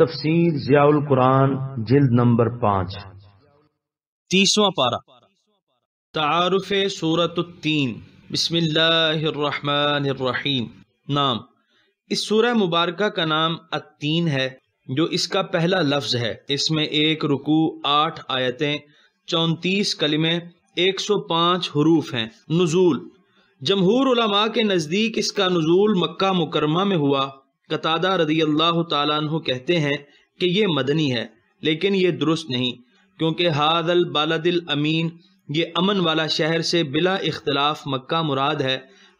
तफसीर जियाउल कुरान जिल्द नंबर पाँच तीसवां पारा तारफ़ सूरत तीन बिस्मिल्लाहिर्रहमानिर्रहीम नाम इस सूरह मुबारक का नाम अतीन है जो इसका पहला लफ्ज़ है इसमें एक रुकू आठ आयतें चौंतीस कलिमें 105 हरूफ हैं नजूल जमहूर उलमा के नज़दीक इसका नजूल मक्का मुकरमा में हुआ कतादा रदी अल्लाह तु कहते हैं कि ये मदनी है लेकिन ये दुरुस्त नहीं क्योंकि हादल बालादिल अमीन ये अमन वाला शहर से बिला इख्तलाफ मक्का मुराद है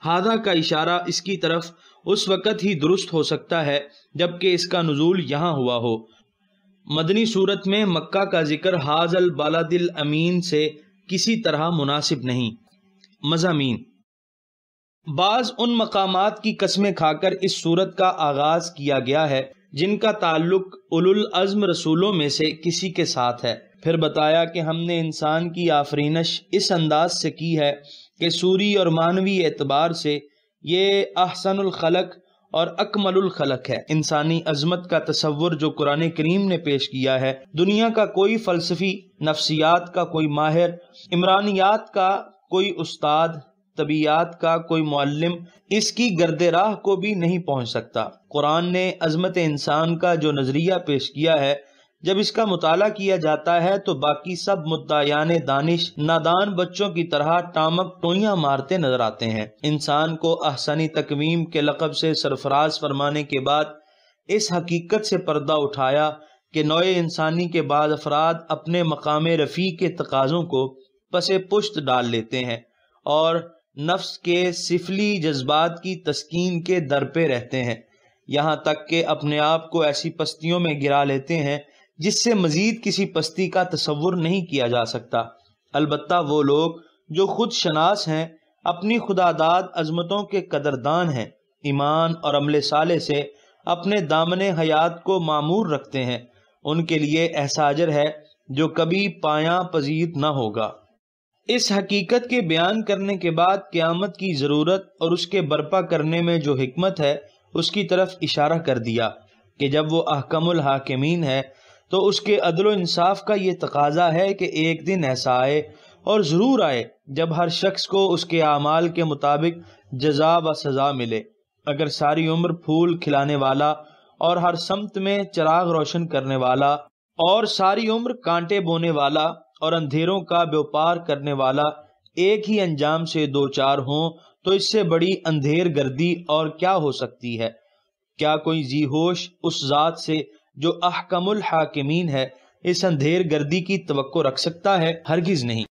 हादा का इशारा इसकी तरफ उस वक़्त ही दुरुस्त हो सकता है जबकि इसका नजूल यहाँ हुआ हो मदनी सूरत में मक्का का जिक्र हाजल बालादिल अमीन से किसी तरह मुनासिब नहीं मजामी बाज उन मकामात की कस्में खाकर इस सूरत का आगाज किया गया है जिनका ताल्लुक उलुल अज़्म रसूलों में से किसी के साथ है फिर बताया कि हमने इंसान की आफरीनश इस अंदाज से की है कि सूरी और मानवी एतबार से ये अहसनुल खलक और अकमलुल खलक है इंसानी अजमत का तस्वुर जो कुरान करीम ने पेश किया है दुनिया का कोई फलसफी नफ्सियात का कोई माहिर इमरानियात का कोई उस्ताद तबीयात का कोई मल्लम इसकी गर्द राह को भी नहीं पहुंच सकता कुरान ने अजमत इंसान का जो नज़रिया पेश किया है जब इसका मुताला किया जाता है तो बाकी सब मुद्दायान दानिश नादान बच्चों की तरह टामक टोइयाँ मारते नजर आते हैं इंसान को अहसनी तकवीम के लकब से सरफराज फरमाने के बाद इस हकीकत से पर्दा उठाया कि नए इंसानी के बाद अफराद अपने मकाम रफ़ी के तकाज़ों को पसे पुश्त डाल लेते हैं और नफ्स के सिफली जज्बात की तस्कीन के दर पे रहते हैं यहाँ तक के अपने आप को ऐसी पस्तियों में गिरा लेते हैं जिससे मज़ीद किसी पस्ती का तस्वुर नहीं किया जा सकता अलबत् वो लोग जो खुद शनास हैं अपनी खुदादाद अजमतों के कदरदान हैं ईमान और अमल साले से अपने दामन हयात को मामूर रखते हैं उनके लिए एहसाजर है जो कभी पाया पजीर ना होगा इस हकीकत के बयान करने के बाद क़्यामत की ज़रूरत और उसके बर्पा करने में जो हमत है उसकी तरफ इशारा कर दिया कि जब वो अहकमुल हाकमीन है तो उसके अदल इंसाफ का ये तकाजा है कि एक दिन ऐसा आए और ज़रूर आए जब हर शख्स को उसके अमाल के मुताबिक जजा व सज़ा मिले अगर सारी उम्र फूल खिलाने वाला और हर समत में चिराग रोशन करने वाला और सारी उम्र कांटे बोने वाला और अंधेरों का व्यापार करने वाला एक ही अंजाम से दो चार हों तो इससे बड़ी अंधेर गर्दी और क्या हो सकती है क्या कोई जी होश उस जात से जो अहकमुल हाकिमीन है इस अंधेर गर्दी की तवक्को रख सकता है हरगिज नहीं